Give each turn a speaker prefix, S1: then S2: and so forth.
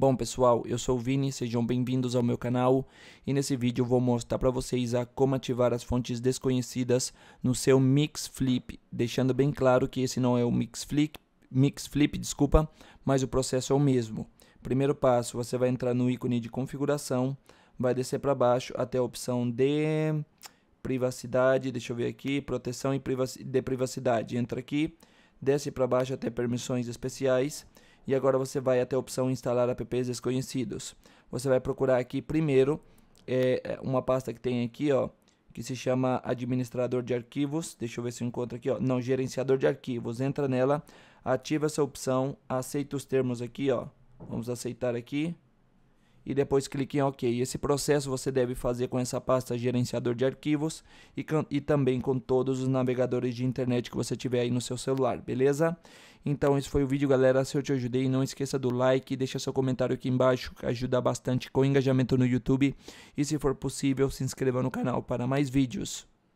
S1: Bom pessoal, eu sou o Vini, sejam bem-vindos ao meu canal e nesse vídeo vou mostrar para vocês a como ativar as fontes desconhecidas no seu Mix Flip, deixando bem claro que esse não é o Mix Flip, Mix Flip, desculpa, mas o processo é o mesmo. Primeiro passo, você vai entrar no ícone de configuração, vai descer para baixo até a opção de privacidade, deixa eu ver aqui, proteção e de privacidade. Entra aqui, desce para baixo até permissões especiais e agora você vai até a opção instalar apps desconhecidos. Você vai procurar aqui primeiro é, é, uma pasta que tem aqui, ó, que se chama administrador de arquivos. Deixa eu ver se eu encontro aqui, ó. Não, gerenciador de arquivos. Entra nela, ativa essa opção, aceita os termos aqui, ó. Vamos aceitar aqui e depois clique em OK. Esse processo você deve fazer com essa pasta gerenciador de arquivos e, e também com todos os navegadores de internet que você tiver aí no seu celular, beleza? Então esse foi o vídeo, galera. Se eu te ajudei, não esqueça do like, deixa seu comentário aqui embaixo, que ajuda bastante com o engajamento no YouTube. E se for possível, se inscreva no canal para mais vídeos.